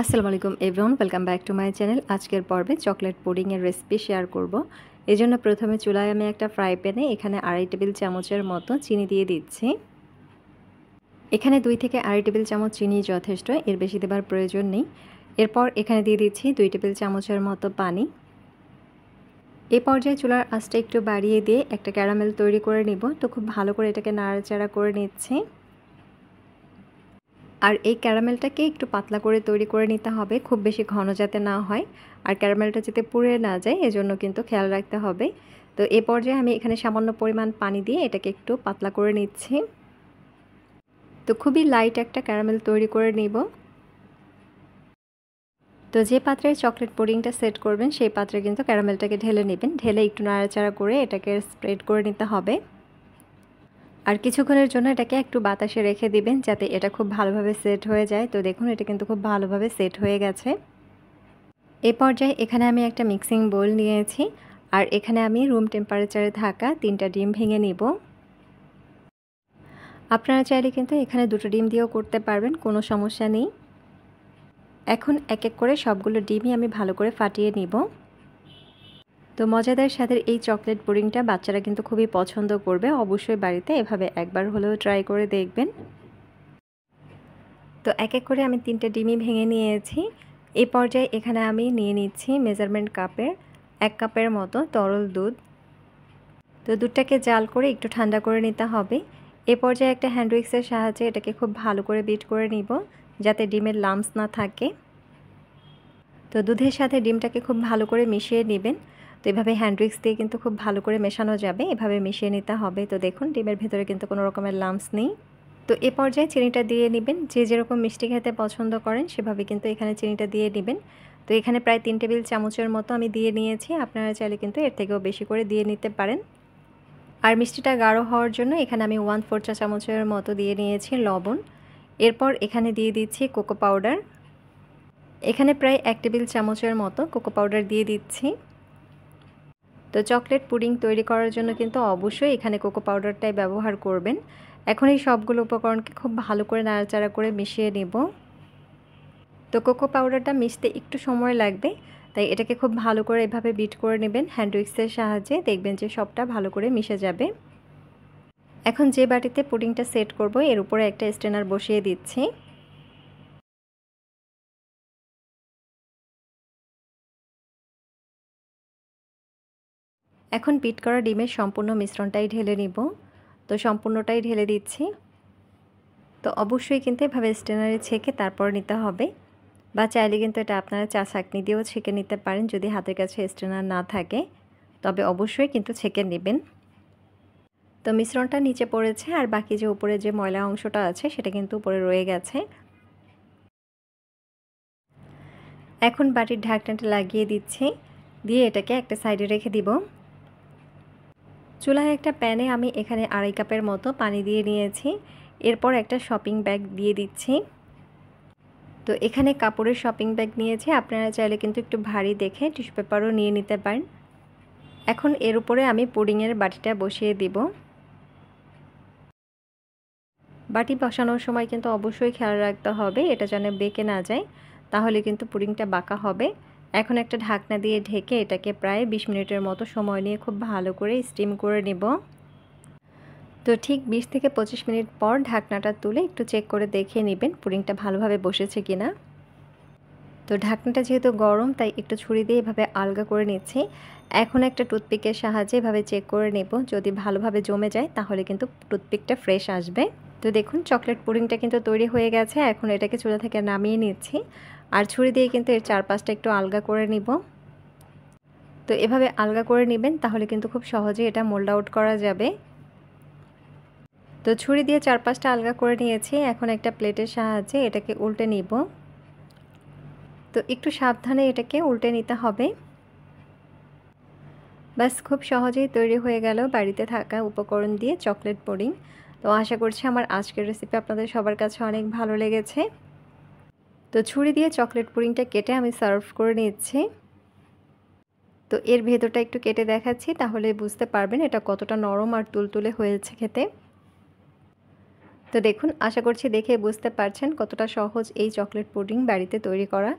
আসসালামু আলাইকুম everyone welcome back to my channel আজকের পর্বে চকলেট পুডিংয়ের রেসিপি শেয়ার করব জন্য প্রথমে চুলায় আমি একটা ফ্রাই প্যানে এখানে আড়াই টেবিল চামচের মতো চিনি দিয়ে দিচ্ছি এখানে দুই থেকে আড়াই টেবিল চামচ চিনি যথেষ্ট এর বেশি দেবার প্রয়োজন নেই এরপর এখানে দিয়ে দিচ্ছি দুই টেবিল চামচের মতো পানি এ পর্যায়ে চুলার আঁচটা একটু বাড়িয়ে দিয়ে একটা ক্যারামেল তৈরি করে নিব তো খুব ভালো করে এটাকে নাড়াচাড়া করে নিচ্ছি আর এই ক্যারামেলটাকে একটু পাতলা করে তৈরি করে নিতে হবে খুব বেশি ঘন যাতে না হয় আর ক্যারামেলটা যাতে পুড়ে না যায় এজন্য কিন্তু খেয়াল রাখতে হবে তো এ পর্যায়ে আমি এখানে সামান্য পরিমাণ পানি দিয়ে এটাকে একটু পাতলা করে নিচ্ছি তো খুবই লাইট একটা ক্যারামেল তৈরি করে নিব তো যে পাত্রে চকলেট পুডিংটা সেট করবেন সেই পাত্রে কিন্তু ক্যারামেলটাকে ঢেলে নেবেন ঢেলে একটু নাড়াচাড়া করে এটাকে স্প্রেড করে নিতে হবে আর কিছুক্ষণের জন্য এটাকে একটু বাতাসে রেখে দিবেন যাতে এটা খুব ভালোভাবে সেট হয়ে যায় তো দেখুন এটা কিন্তু খুব ভালোভাবে সেট হয়ে গেছে এ পর্যায়ে এখানে আমি একটা মিক্সিং বোল নিয়েছি আর এখানে আমি রুম টেম্পারেচারে থাকা তিনটা ডিম ভেঙে নিব আপনারা চাইলে কিন্তু এখানে দুটো ডিম দিয়েও করতে পারবেন কোনো সমস্যা নেই এখন এক এক করে সবগুলো ডিমই আমি ভালো করে ফাটিয়ে নিব তো মজাদার স্বাদের এই চকলেট বোরিংটা বাচ্চারা কিন্তু খুবই পছন্দ করবে অবশ্যই বাড়িতে এভাবে একবার হলেও ট্রাই করে দেখবেন তো এক এক করে আমি তিনটে ডিমই ভেঙে নিয়েছি এ পর্যায়ে এখানে আমি নিয়ে নিচ্ছি মেজারমেন্ট কাপের এক কাপের মতো তরল দুধ তো দুধটাকে জাল করে একটু ঠান্ডা করে নিতে হবে এ পর্যায়ে একটা হ্যান্ড উইক্সের সাহায্যে এটাকে খুব ভালো করে বিট করে নিব যাতে ডিমের লামস না থাকে তো দুধের সাথে ডিমটাকে খুব ভালো করে মিশিয়ে নেবেন তো এভাবে হ্যান্ড দিয়ে কিন্তু খুব ভালো করে মেশানো যাবে এভাবে মিশিয়ে নিতে হবে তো দেখুন ডিমের ভেতরে কিন্তু কোনো রকমের লাম্পস নেই তো এ পর্যায়ে চিনিটা দিয়ে নেবেন যে যেরকম মিষ্টি খেতে পছন্দ করেন সেভাবে কিন্তু এখানে চিনিটা দিয়ে নেবেন তো এখানে প্রায় তিন টেবিল চামচের মতো আমি দিয়ে নিয়েছি আপনারা চাইলে কিন্তু এর থেকেও বেশি করে দিয়ে নিতে পারেন আর মিষ্টিটা গাঢ় হওয়ার জন্য এখানে আমি ওয়ান ফোর চা চামচের মতো দিয়ে নিয়েছি লবণ এরপর এখানে দিয়ে দিচ্ছি কোকো পাউডার এখানে প্রায় এক টেবিল চামচের মতো কোকো পাউডার দিয়ে দিচ্ছি তো চকলেট পুডিং তৈরি করার জন্য কিন্তু অবশ্যই এখানে কোকো পাউডারটাই ব্যবহার করবেন এখন এই সবগুলো উপকরণকে খুব ভালো করে নাড়াচাড়া করে মিশিয়ে নেব তো কোকো পাউডারটা মিশতে একটু সময় লাগবে তাই এটাকে খুব ভালো করে এভাবে বিট করে নেবেন হ্যান্ড উইক্সের সাহায্যে দেখবেন যে সবটা ভালো করে মিশে যাবে এখন যে বাটিতে পুডিংটা সেট করব এর উপরে একটা স্টেনার বসিয়ে দিচ্ছি এখন পিট করা ডিমের সম্পূর্ণ মিশ্রণটাই ঢেলে নিব তো সম্পূর্ণটাই ঢেলে দিচ্ছি তো অবশ্যই কিন্তু এভাবে স্টেনারে ছেঁকে তারপর নিতে হবে বা চাইলে কিন্তু এটা আপনারা চা চাকনি দিয়েও ছেঁকে নিতে পারেন যদি হাতের কাছে স্টেনার না থাকে তবে অবশ্যই কিন্তু ছেঁকে নেবেন তো মিশ্রণটা নিচে পড়েছে আর বাকি যে উপরে যে ময়লা অংশটা আছে সেটা কিন্তু উপরে রয়ে গেছে এখন বাটির ঢাকনাটা লাগিয়ে দিচ্ছি দিয়ে এটাকে একটা সাইডে রেখে দিব চুলায় একটা প্যানে আমি এখানে আড়াই কাপের মতো পানি দিয়ে নিয়েছি এরপর একটা শপিং ব্যাগ দিয়ে দিচ্ছি তো এখানে কাপড়ের শপিং ব্যাগ নিয়েছি আপনারা চাইলে কিন্তু একটু ভারী দেখে টিস্যু পেপারও নিয়ে নিতে পারেন এখন এর উপরে আমি পুডিংয়ের বাটিটা বসিয়ে দিব বাটি বসানোর সময় কিন্তু অবশ্যই খেয়াল রাখতে হবে এটা যেন বেঁকে না যায় তাহলে কিন্তু পুডিংটা বাঁকা হবে এখন একটা ঢাকনা দিয়ে ঢেকে এটাকে প্রায় বিশ মিনিটের মতো সময় নিয়ে খুব ভালো করে স্টিম করে নেব তো ঠিক বিশ থেকে পঁচিশ মিনিট পর ঢাকনাটা তুলে একটু চেক করে দেখে নেবেন পুডিংটা ভালোভাবে বসেছে কিনা তো ঢাকনাটা যেহেতু গরম তাই একটু ছুরি দিয়ে এভাবে আলগা করে নিচ্ছি এখন একটা টুথপিকের সাহায্যে এভাবে চেক করে নেব যদি ভালোভাবে জমে যায় তাহলে কিন্তু টুথপিকটা ফ্রেশ আসবে তো দেখুন চকলেট পুডিংটা কিন্তু তৈরি হয়ে গেছে এখন এটাকে চুলা থেকে নামিয়ে নিচ্ছি আর ছুরি দিয়ে কিন্তু এর চারপাশটা একটু আলগা করে নিব তো এভাবে আলগা করে নেবেন তাহলে কিন্তু খুব সহজে এটা মোল্ড আউট করা যাবে তো ছুরি দিয়ে চারপাশটা আলগা করে নিয়েছি এখন একটা প্লেটের সাহায্যে এটাকে উল্টে নিব তো একটু সাবধানে এটাকে উল্টে নিতে হবে বাস খুব সহজেই তৈরি হয়ে গেল বাড়িতে থাকা উপকরণ দিয়ে চকলেট পুডিং তো আশা করছি আমার আজকের রেসিপি আপনাদের সবার কাছে অনেক ভালো লেগেছে তো ছুরি দিয়ে চকলেট পুডিংটা কেটে আমি সার্ভ করে নিচ্ছি তো এর ভেতরটা একটু কেটে দেখাচ্ছি তাহলে বুঝতে পারবেন এটা কতটা নরম আর তুলতুলে হয়েছে খেতে তো দেখুন আশা করছি দেখে বুঝতে পারছেন কতটা সহজ এই চকলেট পুডিং বাড়িতে তৈরি করা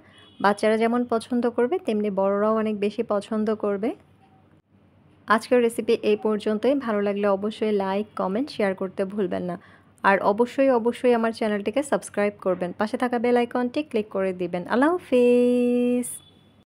বাচ্চারা যেমন পছন্দ করবে তেমনি বড়রাও অনেক বেশি পছন্দ করবে আজকের রেসিপি এই পর্যন্তই ভালো লাগলে অবশ্যই লাইক কমেন্ট শেয়ার করতে ভুলবেন না আর অবশ্যই অবশ্যই আমার চ্যানেলটিকে সাবস্ক্রাইব করবেন পাশে থাকা বেল আইকনটি ক্লিক করে দিবেন আল্লাহ হাফিজ